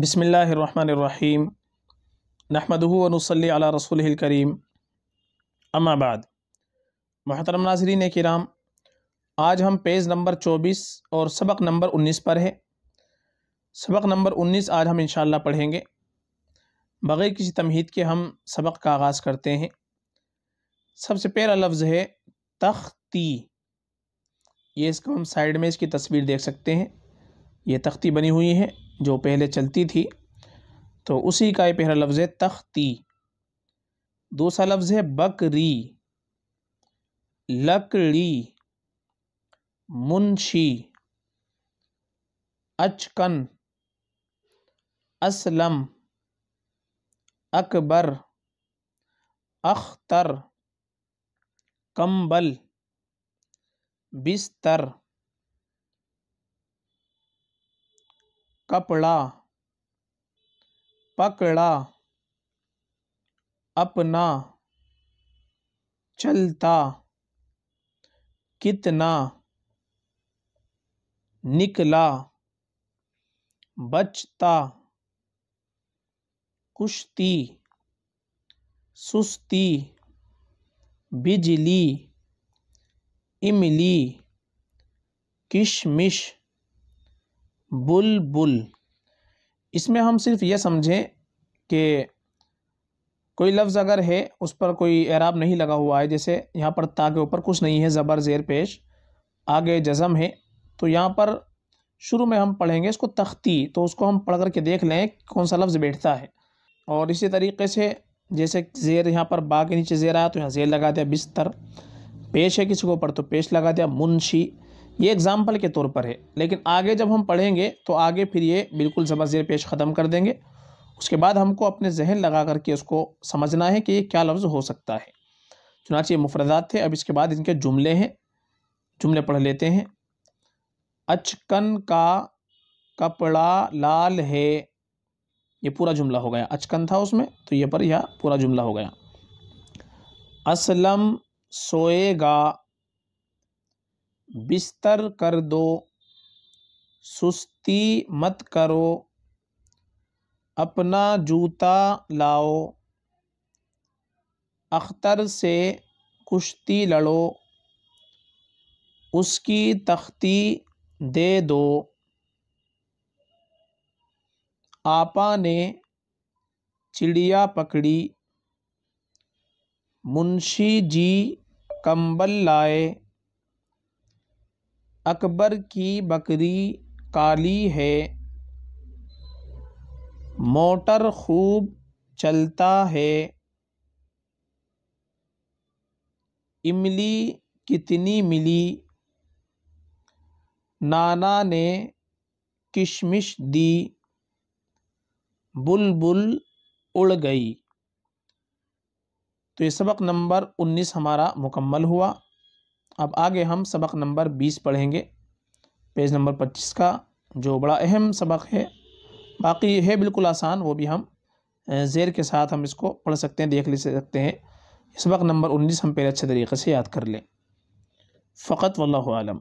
बसमीम नहमदूनसली अला रसूल करीम अमाबाद महतरम नाजरीन कराम आज हम पेज नंबर 24 और सबक नंबर 19 पर है सबक नंबर 19 आज हम इन पढ़ेंगे बग़ैर किसी तमहीद के हम सबक का आगाज़ करते हैं सबसे पहला लफ्ज़ है तख्ती ये इसको हम साइड में इसकी तस्वीर देख सकते हैं ये तख्ती बनी हुई है जो पहले चलती थी तो उसी का ये पहला लफ्ज़ है तख्ती दूसरा लफ्ज़ है बकरी लकड़ी मुंशी अचकन असलम अकबर अख्तर कंबल बिस्तर कपड़ा पकड़ा अपना चलता कितना निकला बचता कुश्ती सुस्ती बिजली इमली किशमिश बुल बुल इसमें हम सिर्फ ये समझें कि कोई लफ्ज़ अगर है उस पर कोई एराब नहीं लगा हुआ है जैसे यहाँ पर ता के ऊपर कुछ नहीं है ज़बर ज़ेर पेश आगे जज़म है तो यहाँ पर शुरू में हम पढ़ेंगे इसको तख्ती तो उसको हम पढ़ करके देख लें कौन सा लफ्ज़ बैठता है और इसी तरीके से जैसे ज़ेर यहाँ पर बा के नीचे ज़ेर आया तो यहाँ ज़ेर लगा दिया बिस्तर पेश है किसी के ऊपर तो पेश लगा दिया मुंशी ये एग्ज़ाम्पल के तौर पर है लेकिन आगे जब हम पढ़ेंगे तो आगे फिर ये बिल्कुल ज़बर ज़ेर पेश ख़त्म कर देंगे उसके बाद हमको अपने जहन लगा करके उसको समझना है कि ये क्या लफ्ज़ हो सकता है चुनाच ये मुफरदात थे अब इसके बाद इनके जुमले हैं जुमले पढ़ लेते हैं अचकन का कपड़ा लाल है ये पूरा जुमला हो गया अचकन था उसमें तो ये पर यह पूरा जुमला हो गया असलम सोएगा बिस्तर कर दो सुस्ती मत करो अपना जूता लाओ अख्तर से कुश्ती लड़ो उसकी तख्ती दे दो आपा ने चिड़िया पकड़ी मुंशी जी कंबल लाए अकबर की बकरी काली है मोटर खूब चलता है इमली कितनी मिली नाना ने किशमिश दी बुलबुल उड़ गई तो ये सबक नंबर उन्नीस हमारा मुकम्मल हुआ अब आगे हम सबक नंबर बीस पढ़ेंगे पेज नंबर पच्चीस का जो बड़ा अहम सबक है बाकी है बिल्कुल आसान वो भी हम जेर के साथ हम इसको पढ़ सकते हैं देख ले सकते हैं सबक नंबर उन्नीस हम पहले अच्छे तरीके से याद कर लें फ़कत वल्लम